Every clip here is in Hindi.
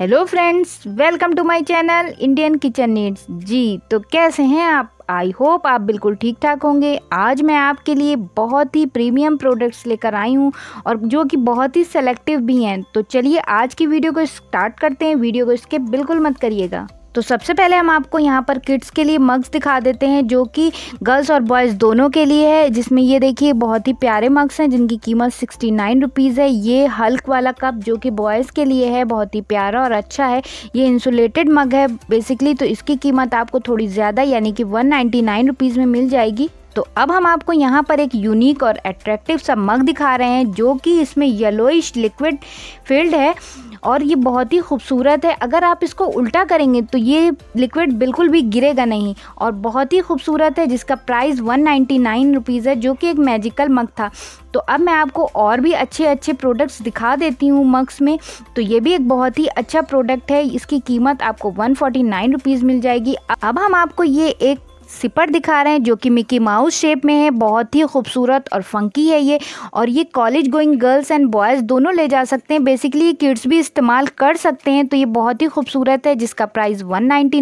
hello friends welcome to my channel Indian kitchen needs जी तो कैसे हैं आप आई होप आप बिल्कुल ठीक ठाक होंगे आज मैं आपके लिए बहुत ही प्रीमियम प्रोडक्ट्स लेकर आई हूँ और जो कि बहुत ही सेलेक्टिव भी हैं तो चलिए आज की वीडियो को स्टार्ट करते हैं वीडियो को स्किप बिल्कुल मत करिएगा तो सबसे पहले हम आपको यहाँ पर किड्स के लिए मग्स दिखा देते हैं जो कि गर्ल्स और बॉयज़ दोनों के लिए है जिसमें ये देखिए बहुत ही प्यारे मग्स हैं जिनकी कीमत सिक्सटी नाइन रुपीज़ है ये हल्क वाला कप जो कि बॉयज़ के लिए है बहुत ही प्यारा और अच्छा है ये इंसुलेटेड मग है बेसिकली तो इसकी कीमत आपको थोड़ी ज़्यादा यानी कि वन नाइन्टी नाइन रुपीज़ में मिल जाएगी तो अब हम आपको यहाँ पर एक यूनिक और अट्रैक्टिव सा मग दिखा रहे हैं जो कि इसमें येलोइश लिक्विड फील्ड है और ये बहुत ही खूबसूरत है अगर आप इसको उल्टा करेंगे तो ये लिक्विड बिल्कुल भी गिरेगा नहीं और बहुत ही खूबसूरत है जिसका प्राइस वन नाइन्टी है जो कि एक मैजिकल मग था तो अब मैं आपको और भी अच्छे अच्छे प्रोडक्ट्स दिखा देती हूँ मग्स में तो ये भी एक बहुत ही अच्छा प्रोडक्ट है इसकी कीमत आपको वन फोर्टी मिल जाएगी अब हम आपको ये एक सिपर दिखा रहे हैं जो कि मिकी माउस शेप में है बहुत ही खूबसूरत और फंकी है ये और ये college going girls and boys दोनों ले जा सकते हैं बेसिकली ये किड्स भी इस्तेमाल कर सकते हैं तो ये बहुत ही खूबसूरत है जिसका प्राइस वन नाइन्टी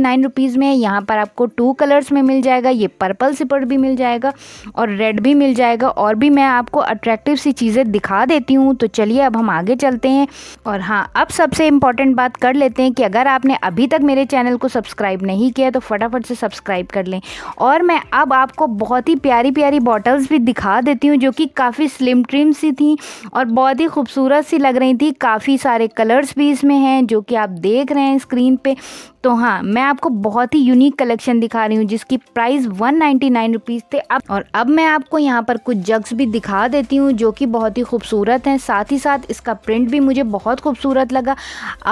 में है यहाँ पर आपको टू कलर्स में मिल जाएगा ये पर्पल सिपर भी मिल जाएगा और रेड भी मिल जाएगा और भी मैं आपको अट्रैक्टिव सी चीज़ें दिखा देती हूँ तो चलिए अब हम आगे चलते हैं और हाँ अब सबसे इम्पॉर्टेंट बात कर लेते हैं कि अगर आपने अभी तक मेरे चैनल को सब्सक्राइब नहीं किया तो फटाफट से सब्सक्राइब कर लें और मैं अब आपको बहुत ही प्यारी प्यारी बॉटल्स भी दिखा देती हूँ जो कि काफ़ी स्लिम ट्रिम सी थी और बहुत ही खूबसूरत सी लग रही थी काफ़ी सारे कलर्स भी इसमें हैं जो कि आप देख रहे हैं स्क्रीन पे तो हाँ मैं आपको बहुत ही यूनिक कलेक्शन दिखा रही हूँ जिसकी price one ninety nine rupees थे अब और अब मैं आपको यहाँ पर कुछ जग्स भी दिखा देती हूँ जो कि बहुत ही खूबसूरत हैं साथ ही साथ इसका प्रिंट भी मुझे बहुत खूबसूरत लगा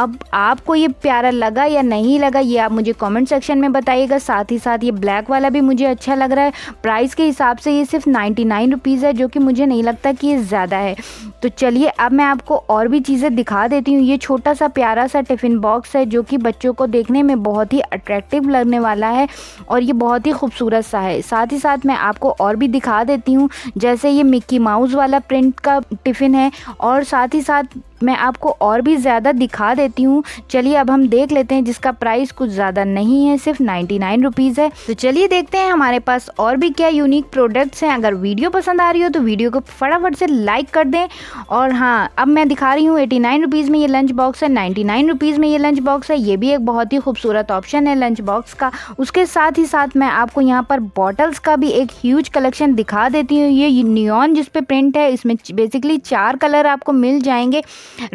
अब आपको ये प्यारा लगा या नहीं लगा ये आप मुझे कमेंट सेक्शन में बताइएगा साथ ही साथ ये ब्लैक वाला भी मुझे अच्छा लग रहा है प्राइस के हिसाब से ये सिर्फ नाइन्टी नाइन रुपीज़ है जो कि मुझे नहीं लगता कि ये ज़्यादा है तो चलिए अब मैं आपको और भी चीज़ें दिखा देती हूँ ये छोटा सा प्यारा सा टिफ़िन बॉक्स है जो कि बच्चों को देखने में बहुत ही अट्रैक्टिव लगने वाला है और ये बहुत ही खूबसूरत सा है साथ ही साथ मैं आपको और भी दिखा देती हूँ जैसे ये मिक्की माउस वाला प्रिंट का टिफ़िन है और साथ ही साथ मैं आपको और भी ज़्यादा दिखा देती हूँ चलिए अब हम देख लेते हैं जिसका प्राइस कुछ ज़्यादा नहीं है सिर्फ नाइन्टी नाइन रुपीज़ है तो चलिए देखते हैं हमारे पास और भी क्या यूनिक प्रोडक्ट्स हैं अगर वीडियो पसंद आ रही हो तो वीडियो को फटाफट से लाइक कर दें और हाँ अब मैं दिखा रही हूँ एटी नाइन रुपीज़ में ये लंच बॉक्स है नाइन्टी नाइन रुपीज़ में ये लंच बॉक्स है ये भी एक बहुत ही खूबसूरत ऑप्शन है लंच बॉक्स का उसके साथ ही साथ मैं आपको यहाँ पर बॉटल्स का भी एक ह्यूज कलेक्शन दिखा देती हूँ ये न्यून जिसपे प्रिंट है इसमें बेसिकली चार कलर आपको मिल जाएंगे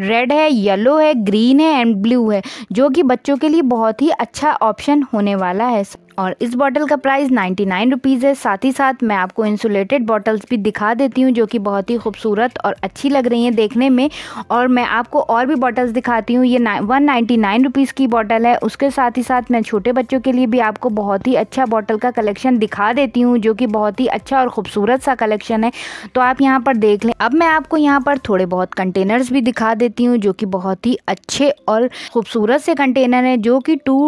रेड है येलो है ग्रीन है एंड ब्लू है जो कि बच्चों के लिए बहुत ही अच्छा ऑप्शन होने वाला है और इस बॉटल का प्राइस नाइन्टी नाइन रुपीज़ है साथ ही साथ मैं आपको इंसुलेटेड बॉटल्स भी दिखा देती हूँ जो कि बहुत ही खूबसूरत और अच्छी लग रही हैं देखने में और मैं आपको और भी बॉटल्स दिखाती हूँ ये वन नाइन्टी नाइन रुपीज़ की बॉटल है उसके साथ ही साथ मैं छोटे बच्चों के लिए भी आपको बहुत ही अच्छा बॉटल का कलेक्शन दिखा देती हूँ जो कि बहुत ही अच्छा और ख़ूबसूरत सा कलेक्शन है तो आप यहाँ पर देख लें अब मैं आपको यहाँ पर थोड़े बहुत कंटेनर्स भी दिखा देती हूँ जो कि बहुत ही अच्छे और ख़ूबसूरत से कंटेनर हैं जो कि टू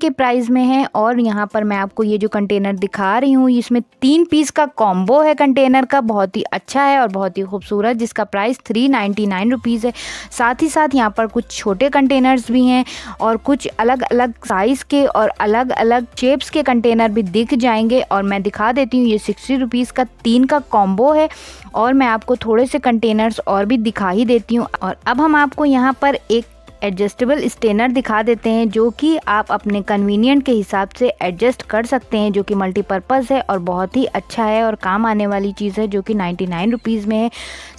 के प्राइस में हैं और और यहाँ पर मैं आपको ये जो कंटेनर दिखा रही हूँ इसमें तीन पीस का कॉम्बो है कंटेनर का बहुत ही अच्छा है और बहुत ही खूबसूरत जिसका price three ninety nine rupees है साथ ही साथ यहाँ पर कुछ छोटे कंटेनर्स भी हैं और कुछ अलग अलग साइज़ के और अलग अलग शेप्स के कंटेनर भी दिख जाएंगे और मैं दिखा देती हूँ ये सिक्सटी रुपीज़ का तीन का कॉम्बो है और मैं आपको थोड़े से कंटेनर्स और भी दिखा ही देती हूँ और अब हम आपको यहाँ पर एक एडजस्टेबल स्टेनर दिखा देते हैं जो कि आप अपने कन्वीनियंट के हिसाब से एडजस्ट कर सकते हैं जो कि मल्टीपर्पज़ है और बहुत ही अच्छा है और काम आने वाली चीज़ है जो कि नाइन्टी नाइन रुपीज़ में है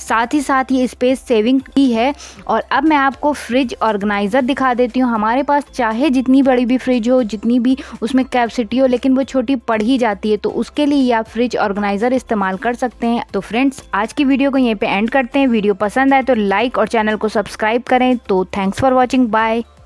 साथ ही साथ ये स्पेस सेविंग की है और अब मैं आपको फ्रिज ऑर्गेनाइज़र दिखा देती हूँ हमारे पास चाहे जितनी बड़ी भी फ्रिज हो जितनी भी उसमें कैपेसिटी हो लेकिन वो छोटी पड़ ही जाती है तो उसके लिए आप फ्रिज ऑर्गेनाइज़र इस्तेमाल कर सकते हैं तो फ्रेंड्स आज की वीडियो को यहीं पर एंड करते हैं वीडियो पसंद आए तो लाइक और चैनल को सब्सक्राइब करें तो thanks for for watching bye